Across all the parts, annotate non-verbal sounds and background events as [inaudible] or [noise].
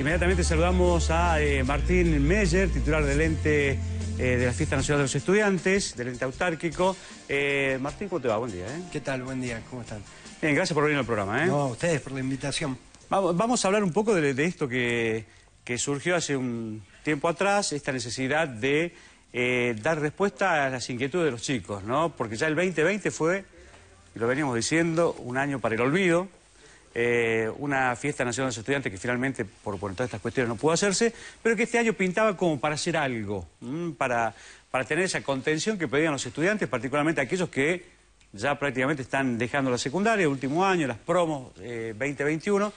Inmediatamente saludamos a eh, Martín Meyer, titular del ente eh, de la Fiesta Nacional de los Estudiantes, del ente autárquico. Eh, Martín, ¿cómo te va? Buen día. ¿Qué tal? Buen día, ¿cómo están? Bien, gracias por venir al programa. No, a ustedes por la invitación. Vamos, a hablar un poco de, esto que, que, surgió hace un tiempo atrás, esta necesidad de dar respuesta a las inquietudes de los chicos, ¿no? Porque ya el 2020 fue, lo veníamos diciendo, un año para el olvido eh, una fiesta nacional de los estudiantes que finalmente por, por, todas estas cuestiones no pudo hacerse, pero que este año pintaba como para hacer algo, para, tener esa contención que pedían los estudiantes, particularmente aquellos que ya prácticamente están dejando la secundaria, último año, las promos 2021, eh,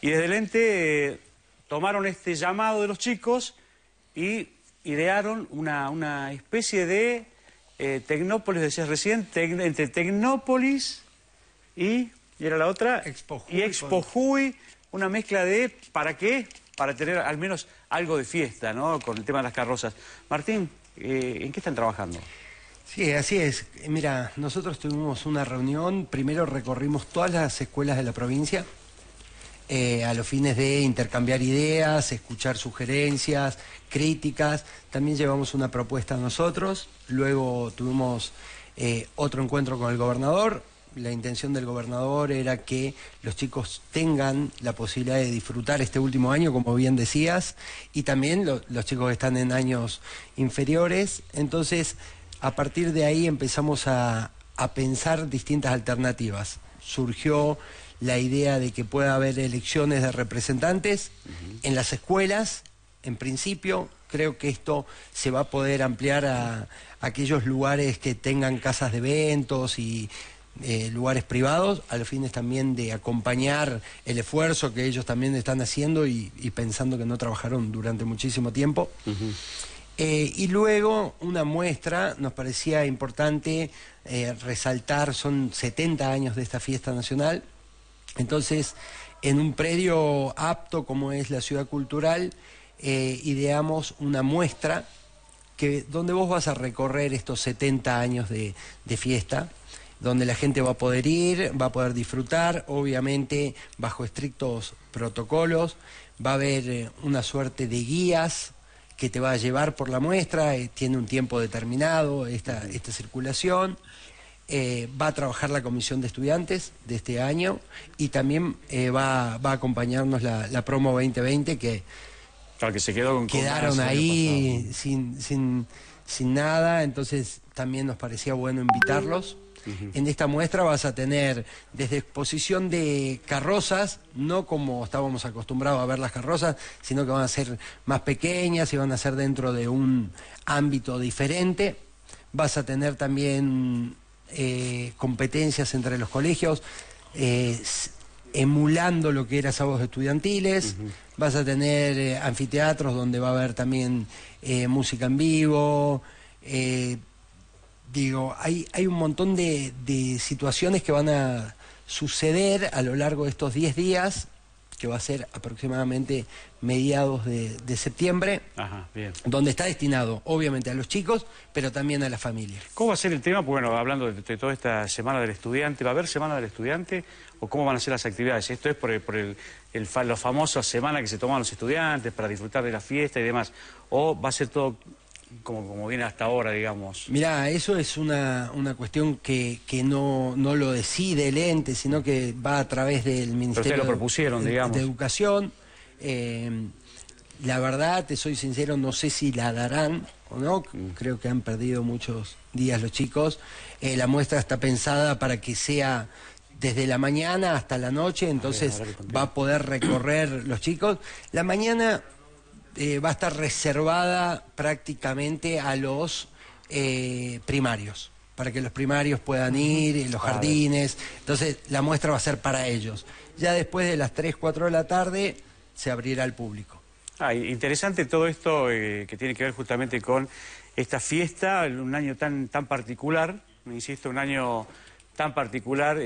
y desde el ente eh, tomaron este llamado de los chicos y idearon una, especie de Tecnópolis, decías recién, entre Tecnópolis y y era la otra. Expojuy. Y Expojuy, una mezcla de ¿para qué? Para tener al menos algo de fiesta, ¿no? Con el tema de las carrozas. Martín, eh, ¿en qué están trabajando? Sí, así es. Mira, nosotros tuvimos una reunión, primero recorrimos todas las escuelas de la provincia, eh, a los fines de intercambiar ideas, escuchar sugerencias, críticas. También llevamos una propuesta nosotros, luego tuvimos eh, otro encuentro con el gobernador, la intención del gobernador era que los chicos tengan la posibilidad de disfrutar este último año, como bien decías, y también los chicos que están en años inferiores. Entonces, a partir de ahí empezamos a, a pensar distintas alternativas. Surgió la idea de que pueda haber elecciones de representantes en las escuelas, en principio. Creo que esto se va a poder ampliar a aquellos lugares que tengan casas de eventos y eh, lugares privados, a los fines también de acompañar el esfuerzo que ellos también están haciendo y, pensando que no trabajaron durante muchísimo tiempo. Eh, y luego una muestra, nos parecía importante eh, resaltar, son 70 años de esta fiesta nacional, entonces en un predio apto como es la ciudad cultural, ideamos una muestra que, donde vos vas a recorrer estos 70 años de fiesta donde la gente va a poder ir, va a poder disfrutar, obviamente bajo estrictos protocolos, va a haber eh, una suerte de guías que te va a llevar por la muestra, eh, tiene un tiempo determinado esta, esta circulación. Eh, va a trabajar la comisión de estudiantes de este año y también va, va, a acompañarnos la, promo 2020 que, que se quedó quedaron ahí sin, sin, sin nada, entonces también nos parecía bueno invitarlos. En esta muestra vas a tener desde exposición de carrozas, no como estábamos acostumbrados a ver las carrozas, sino que van a ser más pequeñas y van a ser dentro de un ámbito diferente. Vas a tener también eh, competencias entre los colegios. Eh, emulando lo que era sábados estudiantiles, vas a tener eh, anfiteatros donde va a haber también música en vivo, Digo, hay, hay un montón de, situaciones que van a suceder a lo largo de estos 10 días que va a ser aproximadamente mediados de, septiembre, donde está destinado obviamente a los chicos, pero también a la familia. ¿Cómo va a ser el tema? Bueno, hablando de, toda esta semana del estudiante, ¿va a haber semana del estudiante o cómo van a ser las actividades? Esto es por, el, por el la famosa semana que se toman los estudiantes para disfrutar de la fiesta y demás, o va a ser todo como, como viene hasta ahora, digamos. Mirá, eso es una, cuestión que, no, lo decide el ente, sino que va a través del Ministerio de, Educación. Eh, la verdad, te soy sincero, no sé si la darán o no. Creo que han perdido muchos días los chicos. Eh, la muestra está pensada para que sea desde la mañana hasta la noche, entonces va a poder recorrer los chicos. La mañana eh, va a estar reservada prácticamente a los eh, primarios, para que los primarios puedan ir, en los jardines. Entonces, la muestra va a ser para ellos. Ya después de las 3, 4 de la tarde, se abrirá al público. Ah, interesante todo esto eh, que tiene que ver justamente con esta fiesta, un año tan, particular, me insisto, un año tan particular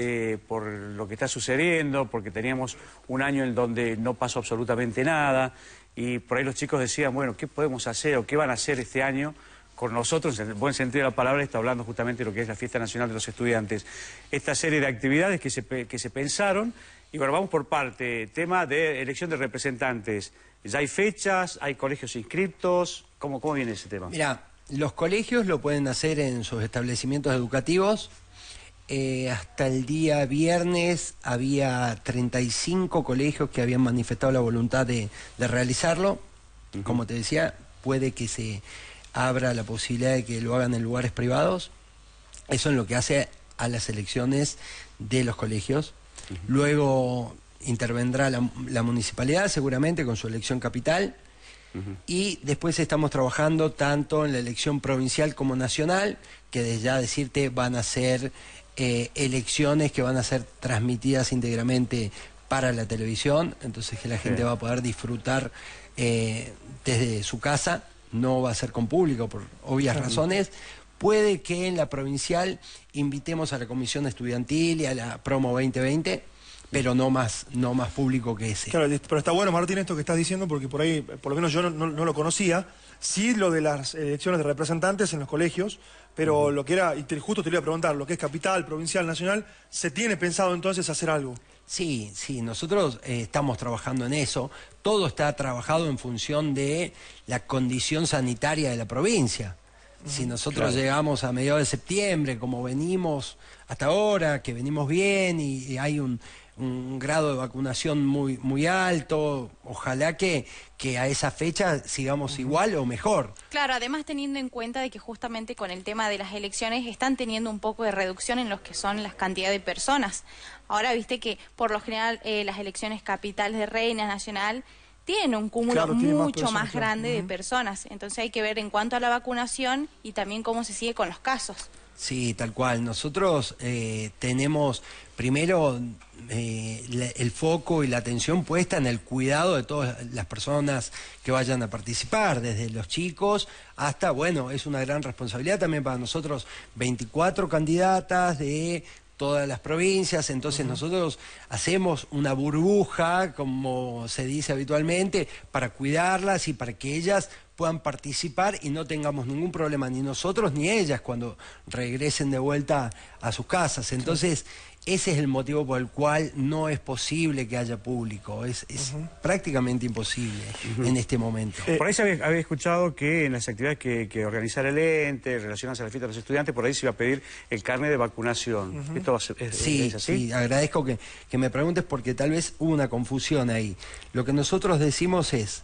por lo que está sucediendo, porque teníamos un año en donde no pasó absolutamente nada, y por ahí los chicos decían, bueno, ¿qué podemos hacer o qué van a hacer este año? Con nosotros, en el buen sentido de la palabra, está hablando justamente de lo que es la Fiesta Nacional de los Estudiantes. Esta serie de actividades que se, que se pensaron, y bueno, vamos por parte, tema de elección de representantes. ¿Ya hay fechas? ¿Hay colegios inscriptos? ¿Cómo, cómo viene ese tema? Mira, los colegios lo pueden hacer en sus establecimientos educativos, eh, hasta el día viernes había 35 colegios que habían manifestado la voluntad de, realizarlo. Como te decía, puede que se abra la posibilidad de que lo hagan en lugares privados. Eso es lo que hace a las elecciones de los colegios. Luego intervendrá la, municipalidad seguramente con su elección capital. Y después estamos trabajando tanto en la elección provincial como nacional, que desde ya decirte van a ser eh, elecciones que van a ser transmitidas íntegramente para la televisión, entonces que la gente va a poder disfrutar eh, desde su casa, no va a ser con público por obvias razones. Puede que en la provincial invitemos a la comisión estudiantil y a la promo 2020, pero no más, no más público que ese. Claro, pero está bueno, Martín, esto que estás diciendo, porque por ahí, por lo menos yo no lo conocía. Sí, lo de las elecciones de representantes en los colegios, pero lo que era, y justo te iba a preguntar, lo que es capital, provincial, nacional, ¿se tiene pensado entonces hacer algo? Sí, sí, nosotros eh, estamos trabajando en eso. Todo está trabajado en función de la condición sanitaria de la provincia. Si nosotros llegamos a mediados de septiembre, como venimos hasta ahora, que venimos bien y hay un un grado de vacunación muy, muy alto. Ojalá que, que a esa fecha sigamos igual o mejor. Claro, además teniendo en cuenta de que justamente con el tema de las elecciones están teniendo un poco de reducción en los que son las cantidades de personas. Ahora viste que por lo general eh, las elecciones capitales de Reina Nacional tienen un cúmulo mucho más, grande de personas. Entonces hay que ver en cuanto a la vacunación y también cómo se sigue con los casos. Sí, tal cual. Nosotros eh, tenemos primero eh, el foco y la atención puesta en el cuidado de todas las personas que vayan a participar, desde los chicos hasta, bueno, es una gran responsabilidad también para nosotros, 24 candidatas de todas las provincias, entonces nosotros hacemos una burbuja, como se dice habitualmente, para cuidarlas y para que ellas puedan participar y no tengamos ningún problema, ni nosotros ni ellas, cuando regresen de vuelta a sus casas. Entonces, ese es el motivo por el cual no es posible que haya público, es, prácticamente imposible en este momento. Eh, por ahí se había, escuchado que en las actividades que, que organizara el ente, relacionadas a la fiesta de los estudiantes, por ahí se iba a pedir el carnet de vacunación. ¿Esto va a, sí, Sí, agradezco que, que me preguntes porque tal vez hubo una confusión ahí. Lo que nosotros decimos es,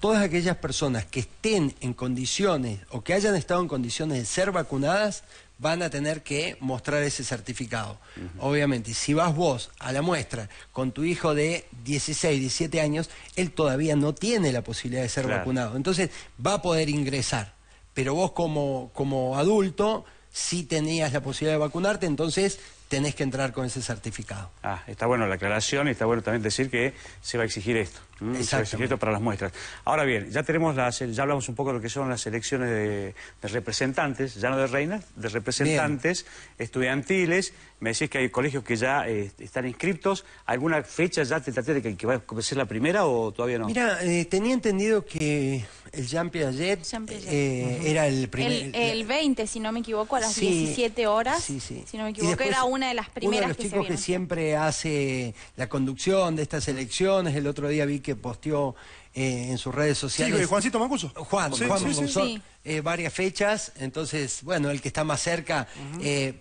todas aquellas personas que estén en condiciones o que hayan estado en condiciones de ser vacunadas van a tener que mostrar ese certificado. Obviamente, si vas vos a la muestra con tu hijo de 16, 17 años, él todavía no tiene la posibilidad de ser vacunado. Entonces, va a poder ingresar. Pero vos como, como adulto, si tenías la posibilidad de vacunarte, entonces tenés que entrar con ese certificado. Ah, está bueno la aclaración y está bueno también decir que se va a exigir esto. Mm, secreto para las muestras. Ahora bien, ya tenemos las, ya hablamos un poco de lo que son las elecciones de, representantes, ya no de reinas, de representantes estudiantiles. Me decís que hay colegios que ya eh, están inscriptos. ¿Alguna fecha ya te traté de que, va a ser la primera o todavía no? Mira, eh, tenía entendido que el Jean Piaget, eh, era el primer... El, 20, si no me equivoco, a las 17 horas, sí, sí. si no me equivoco, era una de las primeras uno de los chicos que siempre hace la conducción de estas elecciones, el otro día vi que que posteó eh, en sus redes sociales. Sí, eh, Juancito Mancuso. Juan, Juan eh, varias fechas. Entonces, bueno, el que está más cerca,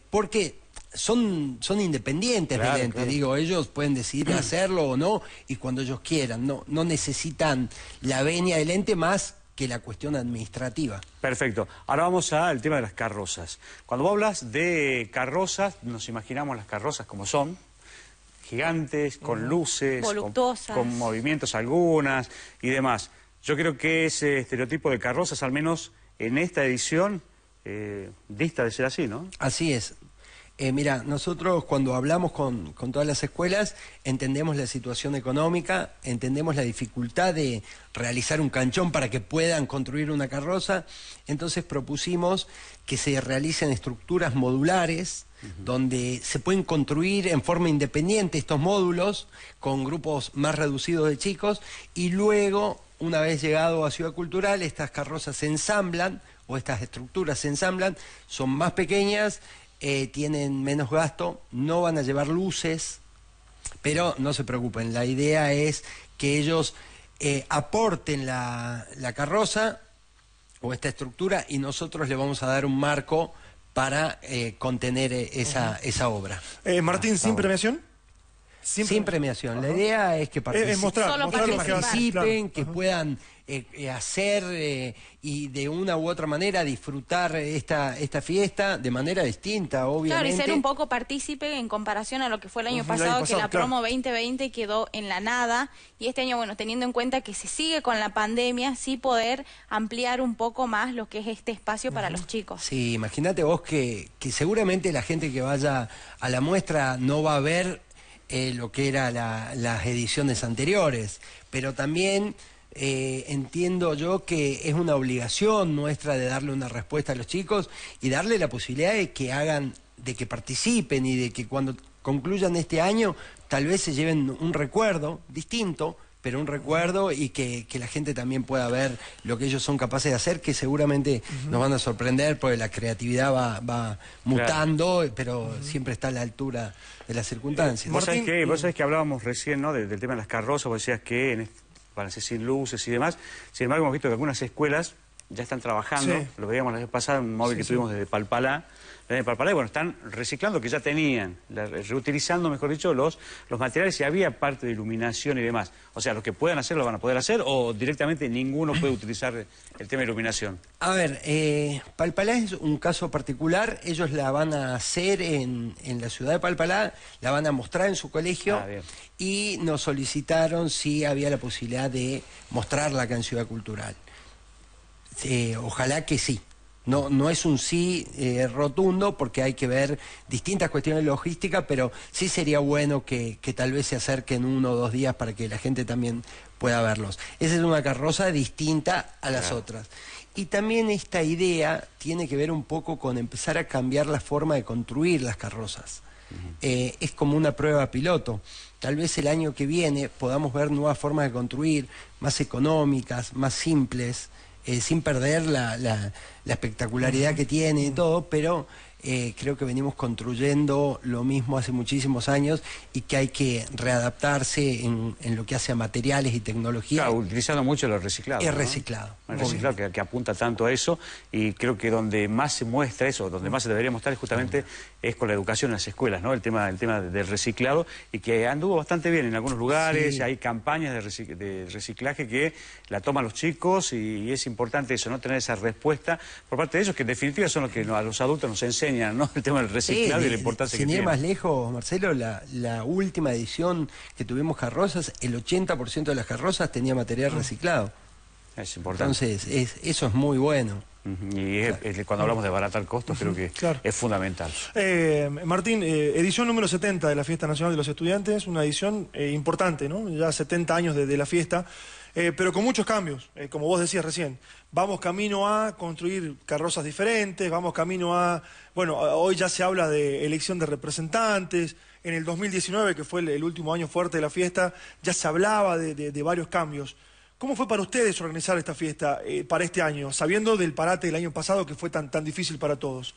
porque son, son independientes claro, digo, ellos pueden decidir [clears throat] hacerlo o no, y cuando ellos quieran, no, no necesitan la venia del ente más que la cuestión administrativa. Perfecto. Ahora vamos al tema de las carrozas. Cuando vos hablas de carrozas, nos imaginamos las carrozas como son, gigantes, con luces, con, movimientos algunas y demás. Yo creo que ese estereotipo de carrozas, al menos en esta edición, eh, dista de ser así, ¿no? Así es. Eh, mira, nosotros cuando hablamos con, todas las escuelas entendemos la situación económica, entendemos la dificultad de realizar un canchón para que puedan construir una carroza, entonces propusimos que se realicen estructuras modulares donde se pueden construir en forma independiente estos módulos con grupos más reducidos de chicos y luego, una vez llegado a Ciudad Cultural, estas carrozas se ensamblan o estas estructuras se ensamblan, son más pequeñas, eh, tienen menos gasto, no van a llevar luces, pero no se preocupen, la idea es que ellos eh, aporten la, carroza o esta estructura y nosotros le vamos a dar un marco para eh, contener esa, esa obra. Martín, ¿sin premiación? Sin, premiación. La idea es que participen, que puedan eh, eh, hacer eh, y de una u otra manera disfrutar esta, esta fiesta de manera distinta, obviamente. Claro, y ser un poco partícipe en comparación a lo que fue el año, pasado, que la promo 2020 quedó en la nada y este año, bueno, teniendo en cuenta que se sigue con la pandemia, sí poder ampliar un poco más lo que es este espacio para los chicos. Sí, imagínate vos que, seguramente la gente que vaya a la muestra no va a ver lo que eran las ediciones anteriores, pero también eh, entiendo yo que es una obligación nuestra de darle una respuesta a los chicos y darle la posibilidad de que hagan, de que participen y de que cuando concluyan este año tal vez se lleven un recuerdo distinto pero un recuerdo y que, la gente también pueda ver lo que ellos son capaces de hacer, que seguramente nos van a sorprender porque la creatividad va, va mutando, pero siempre está a la altura de las eh, circunstancias. vos, sabés que, vos que hablábamos recién ¿no? del, tema de las carrozas, vos decías que en este para sin luces y demás. Sin embargo, hemos visto que algunas escuelas ya están trabajando, lo veíamos la vez pasada, un móvil que tuvimos desde Palpalá, bueno, están reciclando que ya tenían, reutilizando, mejor dicho, los, los materiales, y había parte de iluminación y demás. O sea, los que puedan hacer lo van a poder hacer, o directamente ninguno puede utilizar el tema de iluminación. A ver, eh, Palpalá es un caso particular, ellos la van a hacer en, la ciudad de Palpalá, la van a mostrar en su colegio, ah, y nos solicitaron si había la posibilidad de mostrarla acá en Ciudad Cultural ojalá que sí. No, no es un sí eh, rotundo porque hay que ver distintas cuestiones logísticas, pero sí sería bueno que, tal vez se acerquen uno o dos días para que la gente también pueda verlos. Esa es una carroza distinta a las otras. Y también esta idea tiene que ver un poco con empezar a cambiar la forma de construir las carrozas. Eh, es como una prueba piloto. Tal vez el año que viene podamos ver nuevas formas de construir, más económicas, más simples. Eh, sin perder la, la, la espectacularidad que tiene y todo, pero eh, creo que venimos construyendo lo mismo hace muchísimos años y que hay que readaptarse en, lo que hace a materiales y tecnología. Claro, utilizando mucho lo reciclado. el reciclado. El reciclado que, apunta tanto a eso y creo que donde más se muestra eso, donde más se debería mostrar justamente es con la educación en las escuelas, ¿no? El tema, el tema del reciclado y que anduvo bastante bien en algunos lugares, hay campañas de, reciclaje que la toman los chicos y, es importante eso, ¿no? Tener esa respuesta por parte de ellos que en definitiva son los que a los adultos nos enseñan ¿no? El tema del reciclado y la importancia sin ir más lejos, Marcelo, la, la, última edición que tuvimos carrozas, el 80% de las carrozas tenía material mm. reciclado. Es importante. Entonces, eso es muy bueno. Y cuando hablamos de baratar costos, creo que es fundamental. Eh, Martín, eh, edición número 70 de la Fiesta Nacional de los Estudiantes, una edición eh, importante, ¿no? Ya 70 años desde la fiesta. Eh, pero con muchos cambios, eh, como vos decías recién. Vamos camino a construir carrozas diferentes, vamos camino a, bueno, hoy ya se habla de elección de representantes, en el 2019, que fue el, último año fuerte de la fiesta, ya se hablaba de, varios cambios. ¿Cómo fue para ustedes organizar esta fiesta eh, para este año, sabiendo del parate del año pasado que fue tan, tan difícil para todos?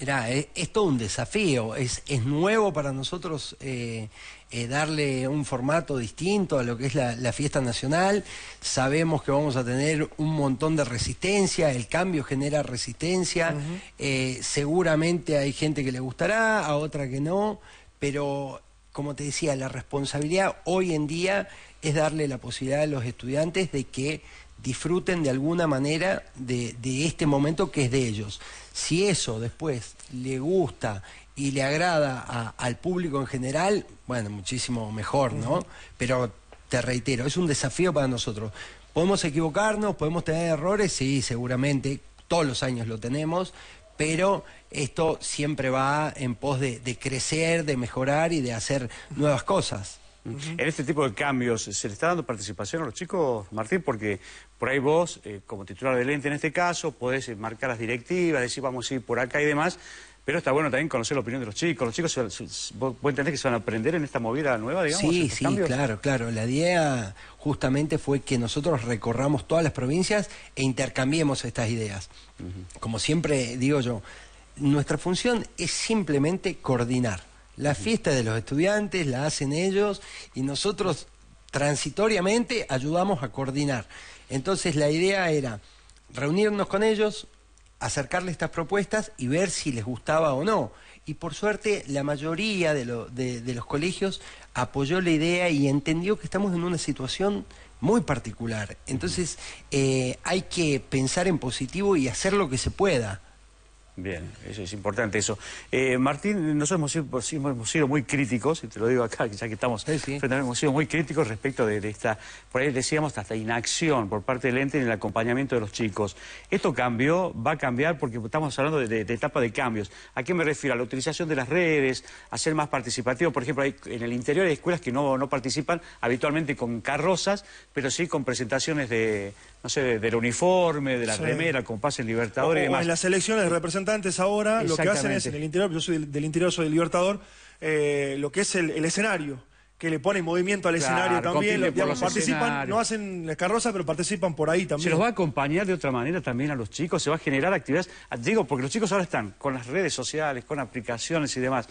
Mirá, es, todo un desafío, es, nuevo para nosotros eh, eh, darle un formato distinto a lo que es la, fiesta nacional, sabemos que vamos a tener un montón de resistencia, el cambio genera resistencia, eh, seguramente hay gente que le gustará, a otra que no, pero como te decía, la responsabilidad hoy en día es darle la posibilidad a los estudiantes de que disfruten de alguna manera de este momento que es de ellos si eso después le gusta y le agrada al público en general, bueno, muchísimo mejor, ¿no? Pero te reitero, es un desafío para nosotros. Podemos equivocarnos, podemos tener errores, sí, seguramente, todos los años lo tenemos, pero esto siempre va en pos de crecer, de mejorar y de hacer nuevas cosas. En este tipo de cambios, ¿se le está dando participación a los chicos, Martín? Porque por ahí vos, eh, como titular del ente en este caso, podés eh, marcar las directivas, decir vamos a ir por acá y demás, pero está bueno también conocer la opinión de los chicos. ¿Los chicos que se van a aprender en esta movida nueva, digamos? Sí, sí, claro, claro. La idea justamente fue que nosotros recorramos todas las provincias e intercambiemos estas ideas. Como siempre digo yo, nuestra función es simplemente coordinar. La fiesta de los estudiantes la hacen ellos y nosotros transitoriamente ayudamos a coordinar. Entonces la idea era reunirnos con ellos, acercarles estas propuestas y ver si les gustaba o no. Y por suerte la mayoría de, los colegios apoyó la idea y entendió que estamos en una situación muy particular. Entonces eh, hay que pensar en positivo y hacer lo que se pueda. Bien, eso es importante eso. Eh, Martín, nosotros pues, hemos sido, muy críticos, y te lo digo acá, ya que estamos hemos sido muy críticos respecto de, esta, por ahí decíamos, hasta inacción por parte del ente en el acompañamiento de los chicos. Esto cambió, va a cambiar porque estamos hablando de, etapa de cambios. ¿A qué me refiero? A la utilización de las redes, a ser más participativo. Por ejemplo, en el interior hay escuelas que no, participan habitualmente con carrozas, pero sí con presentaciones de, no sé, del uniforme, de la sí. con pases en Libertadores y demás. en las elecciones ahora lo que hacen es en el interior, yo soy del, interior, soy del Libertador, eh, lo que es el, escenario que le en movimiento al escenario también. participan, no hacen las carrozas, pero participan por ahí también. Se los va a acompañar de otra manera también a los chicos, se va a generar actividades. Ah, digo, porque los chicos ahora están con las redes sociales, con aplicaciones y demás.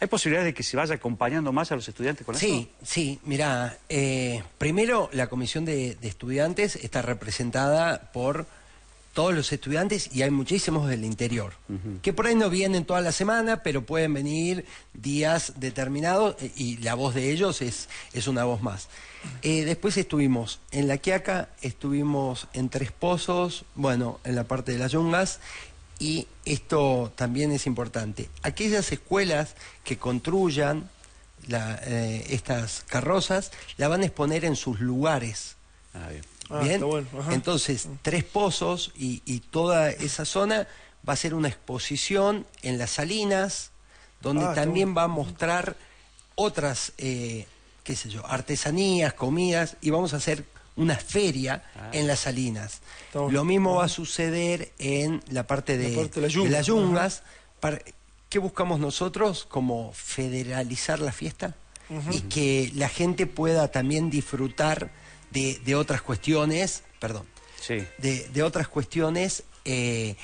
¿Hay posibilidades de que se vaya acompañando más a los estudiantes con sí, esto? Sí, sí, mirá, eh, primero la comisión de estudiantes está representada por todos los estudiantes y hay muchísimos del interior, que por ahí no vienen toda la semana, pero pueden venir días determinados eh, y la voz de ellos es, es una voz más. Eh, después estuvimos en La Quiaca, estuvimos en Tres Pozos, bueno, en la parte de las yungas, y esto también es importante. Aquellas escuelas que construyan eh, estas carrozas, la van a exponer en sus lugares. Ah, Ah, ¿Bien? Entonces, mm. tres pozos y, toda esa zona va a ser una exposición en las salinas, donde ah, también va a mostrar otras, eh, qué sé yo, artesanías, comidas, y vamos a hacer una feria ah. en las salinas. Lo mismo va a suceder en la parte de, las yungas. Para, ¿Qué buscamos nosotros? Como federalizar la fiesta y que la gente pueda también disfrutar de, otras cuestiones, perdón, sí. de, otras cuestiones eh,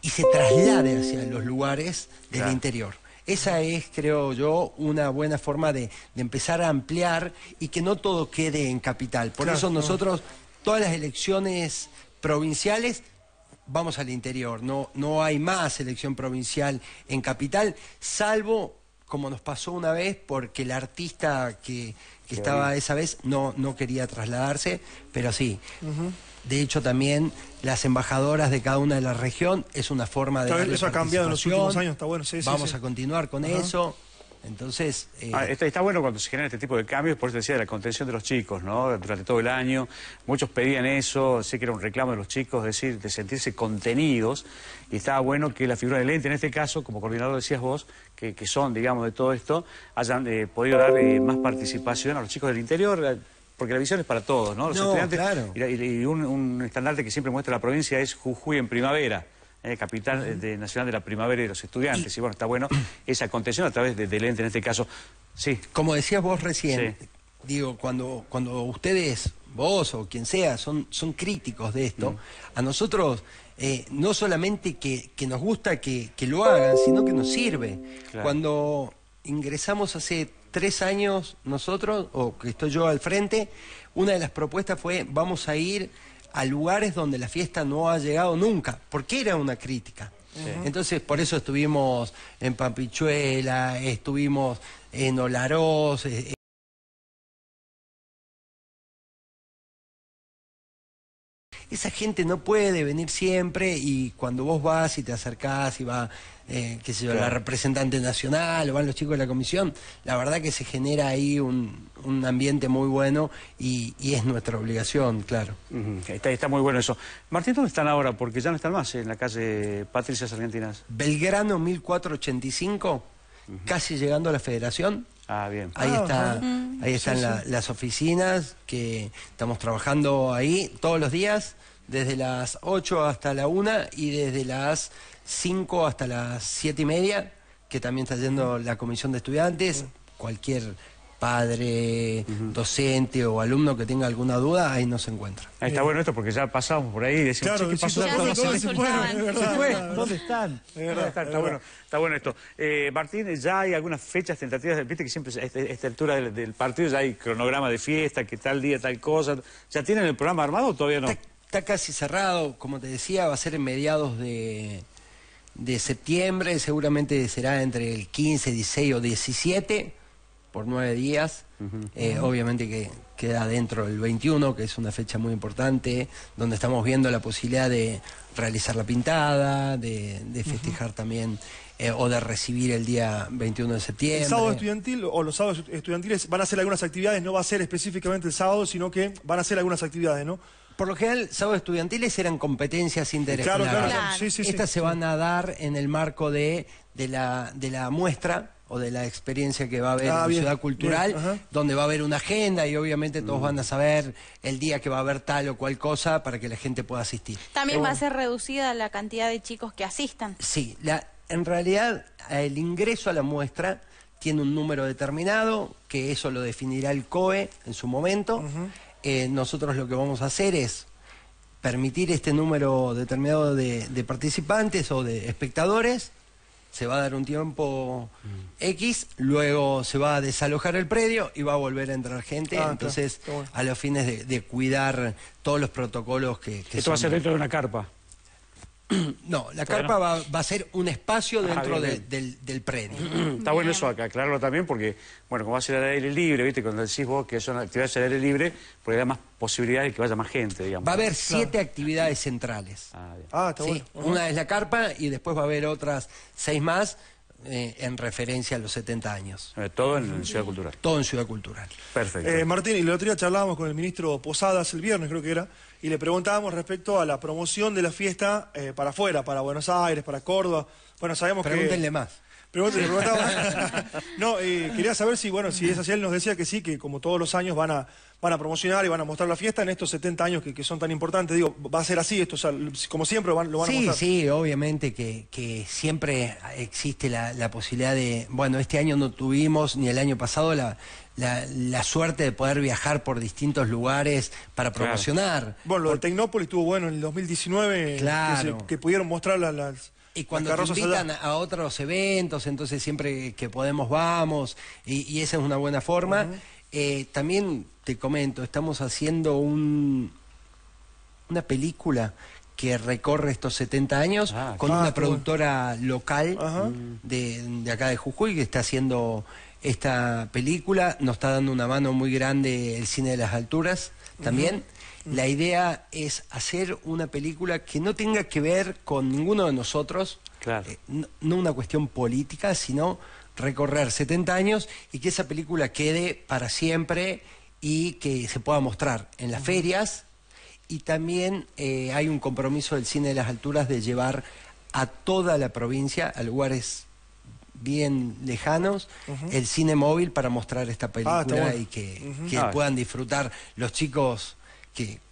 y se traslade hacia los lugares del interior. Esa es, creo yo, una buena forma de, empezar a ampliar y que no todo quede en capital. Por eso nosotros, todas las elecciones provinciales, vamos al interior. No, no hay más elección provincial en capital, salvo como nos pasó una vez, porque el artista que, estaba esa vez no, no quería trasladarse, pero sí. De hecho, también las embajadoras de cada una de la región es una forma de. eso ha cambiado en los últimos años, está bueno. Vamos a continuar con eso. Entonces... Eh... Ah, está, bueno cuando se genera este tipo de cambios, por eso decía, de la contención de los chicos, ¿no? Durante todo el año, muchos pedían eso, sé que era un reclamo de los chicos, es decir, de sentirse contenidos, y estaba bueno que la figura del ente, en este caso, como coordinador decías vos, que, son, digamos, de todo esto, hayan eh, podido dar eh, más participación a los chicos del interior, eh, porque la visión es para todos, ¿no? Los estudiantes, claro. Y, y un, un estandarte que siempre muestra la provincia es Jujuy en primavera capital eh, nacional de la primavera y de los estudiantes. Y, bueno, está bueno esa contención a través del ente en este caso. Sí. Como decías vos recién, digo, cuando, cuando ustedes, vos o quien sea, son, son críticos de esto, a nosotros eh, no solamente que, nos gusta que, lo hagan, sino que nos sirve. Cuando ingresamos hace tres años nosotros, o que estoy yo al frente, una de las propuestas fue vamos a ir a lugares donde la fiesta no ha llegado nunca, porque era una crítica. Entonces, por eso estuvimos en Pampichuela, estuvimos en Olaroz. Eh, esa gente no puede venir siempre y cuando vos vas y te acercás y va, eh, qué sé yo, la representante nacional o van los chicos de la comisión, la verdad que se genera ahí un, ambiente muy bueno y, es nuestra obligación, claro. está, muy bueno eso. Martín, ¿dónde están ahora? Porque ya no están más en la calle Patricias Argentinas. Belgrano 1485, casi llegando a la federación Ah, bien. Ahí, ah, está, ahí están las oficinas que estamos trabajando ahí todos los días, desde las 8 hasta la 1 y desde las 5 hasta las 7 y media, que también está yendo la comisión de estudiantes. Cualquier padre, docente o alumno que tenga alguna duda, ahí no se encuentra. está bueno esto porque ya pasamos por ahí y decimos, claro, ¿qué pasó? [laughs] ¿Dónde, están? Está bueno, está bueno esto. Eh, Martín, ya hay algunas fechas tentativas, viste que siempre a este, esta, altura del, partido ya hay cronograma de fiesta, que tal día, tal cosa. ¿Ya tienen el programa armado o todavía no? Está, casi cerrado, como te decía, va a ser en mediados de, de septiembre, seguramente será entre el 15, 16 o 17 por nueve días. Eh, obviamente que queda dentro el 21, que es una fecha muy importante, donde estamos viendo la posibilidad de realizar la pintada, de, festejar también eh, o de recibir el día 21 de septiembre. El sábado estudiantil o los sábados estudiantiles van a hacer algunas actividades, no va a ser específicamente el sábado, sino que van a hacer algunas actividades, ¿no? Por lo general, sábados estudiantiles eran competencias interesantes. Claro, claro, Estas se van a dar en el marco de, de, la, de la muestra o de la experiencia que va a haber ah, en Ciudad Cultural, donde va a haber una agenda y obviamente todos mm. van a saber el día que va a haber tal o cual cosa para que la gente pueda asistir. También va a ser reducida la cantidad de chicos que asistan. Sí, en realidad el ingreso a la muestra tiene un número determinado, que eso lo definirá el COE en su momento. Eh, nosotros lo que vamos a hacer es permitir este número determinado de participantes o de espectadores se va a dar un tiempo mm. X, luego se va a desalojar el predio y va a volver a entrar gente. Ah, Entonces, a los fines de, cuidar todos los protocolos que... Esto va a ser dentro de una carpa. [clears throat] No, la carpa va, a ser un espacio ah, dentro del, predio. [clears throat] Está bueno eso acá, aclararlo también, porque, bueno, como va a ser el aire libre, ¿viste? Cuando decís vos que son actividades al aire libre, porque da más posibilidades de que vaya más gente, digamos. Va a haber siete actividades centrales. Ah, ah Una es la carpa y después va a haber otras seis más eh, en referencia a los 70 años. Eh, todo en Ciudad Cultural. Todo en Ciudad Cultural. Perfecto. Eh, Martín, y el otro día charlábamos con el ministro Posadas, el viernes creo que era, y le preguntábamos respecto a la promoción de la fiesta para afuera, para Buenos Aires, para Córdoba. Bueno, sabemos Pregúntenle más. [laughs] No, eh, quería saber si, bueno, si es así, él nos decía que sí, que como todos los años van a, van a promocionar y van a mostrar la fiesta en estos 70 años que, son tan importantes. Digo, va a ser así, esto, como siempre lo van, a mostrar. Sí, sí, obviamente que, siempre existe la, posibilidad de, bueno, este año no tuvimos, ni el año pasado, la, suerte de poder viajar por distintos lugares para promocionar. Bueno, lo de Tecnópolis estuvo bueno en el 2019, que, que pudieron mostrar las y cuando te invitan a otros eventos, entonces siempre que podemos vamos, y, esa es una buena forma. Eh, también te comento, estamos haciendo un, una película que recorre estos 70 años ah, con una productora local de, acá de Jujuy que está haciendo esta película. Nos está dando una mano muy grande el cine de las alturas también. La idea es hacer una película que no tenga que ver con ninguno de nosotros, eh, no, una cuestión política, sino recorrer 70 años y que esa película quede para siempre y que se pueda mostrar en las ferias. Y también eh, hay un compromiso del cine de las alturas de llevar a toda la provincia, a lugares bien lejanos, el cine móvil para mostrar esta ah, película y que, ah, puedan disfrutar los chicos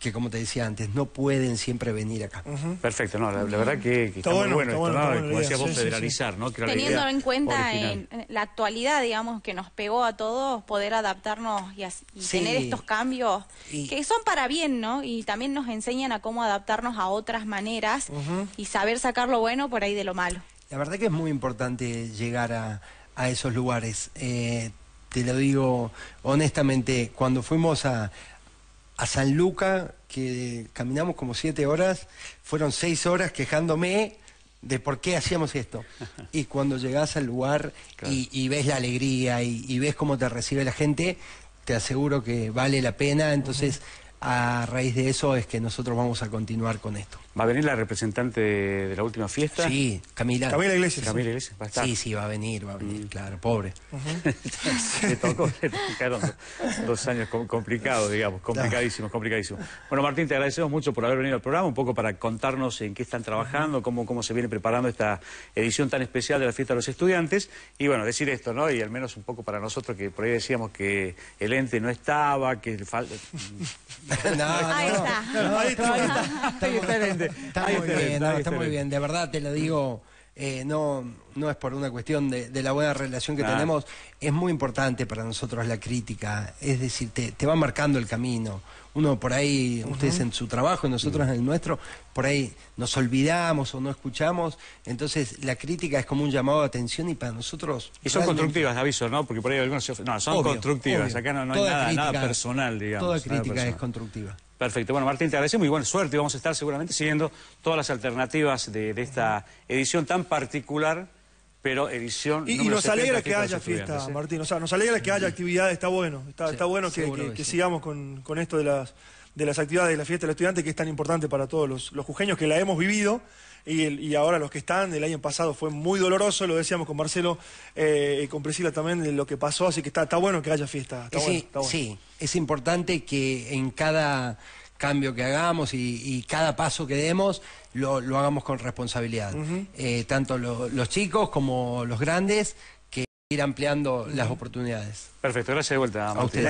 que, como te decía antes, no pueden siempre venir acá. Perfecto, no, la, verdad que, está, bueno, como decías vos, federalizar, ¿no? Teniendo en cuenta en, la actualidad, digamos, que nos pegó a todos, poder adaptarnos y, tener estos cambios, que son para bien, ¿no? Y también nos enseñan a cómo adaptarnos a otras maneras y saber sacar lo bueno por ahí de lo malo. La verdad que es muy importante llegar a, esos lugares. Eh, te lo digo honestamente, cuando fuimos a, a San Luca, que caminamos como siete horas, fueron seis horas quejándome de por qué hacíamos esto. [laughs] Y cuando llegas al lugar y, ves la alegría y, ves cómo te recibe la gente, te aseguro que vale la pena. Entonces, a raíz de eso es que nosotros vamos a continuar con esto. ¿Va a venir la representante de, la última fiesta? Sí, Camila. Camila Iglesias. Camila Iglesias, va a estar. Sí, sí, va a venir, va a venir, mm. claro, pobre. [laughs] le, tocó, dos años complicados, digamos, complicadísimos, complicadísimos. Bueno, Martín, te agradecemos mucho por haber venido al programa, un poco para contarnos en qué están trabajando, cómo, cómo se viene preparando esta edición tan especial de la fiesta de los estudiantes. Y bueno, decir esto, ¿no? Y al menos un poco para nosotros que por ahí decíamos que el ente no estaba, que no, está. está. muy bien, está muy bien. De verdad te lo digo. Eh, no, no es por una cuestión de, la buena relación que tenemos, es muy importante para nosotros la crítica, es decir, te va marcando el camino uno por ahí, ustedes en su trabajo y nosotros en el nuestro, por ahí nos olvidamos o no escuchamos. Entonces la crítica es como un llamado de atención y para nosotros... Y son constructivas, aviso, ¿no? Porque por ahí algunos... No, son constructivas, acá no, hay nada, personal, digamos. Toda crítica es constructiva. Perfecto. Bueno, Martín, te agradecemos y buena suerte. Y vamos a estar seguramente siguiendo todas las alternativas de, de esta edición tan particular pero edición. Y, nos alegra que haya fiesta, Martín. O sea, nos alegra que haya actividad, está bueno. Está, bueno que, sigamos con, esto de las, las actividades de la fiesta del estudiante, que es tan importante para todos los, jujeños que la hemos vivido. Y, ahora los que están, el año pasado fue muy doloroso, lo decíamos con Marcelo eh, y con Priscila también, de lo que pasó, así que está, está bueno que haya fiesta. sí, es importante que en cada cambio que hagamos y, cada paso que demos lo, hagamos con responsabilidad. Eh, tanto los chicos como los grandes, que ir ampliando las oportunidades. Perfecto, gracias de vuelta. A,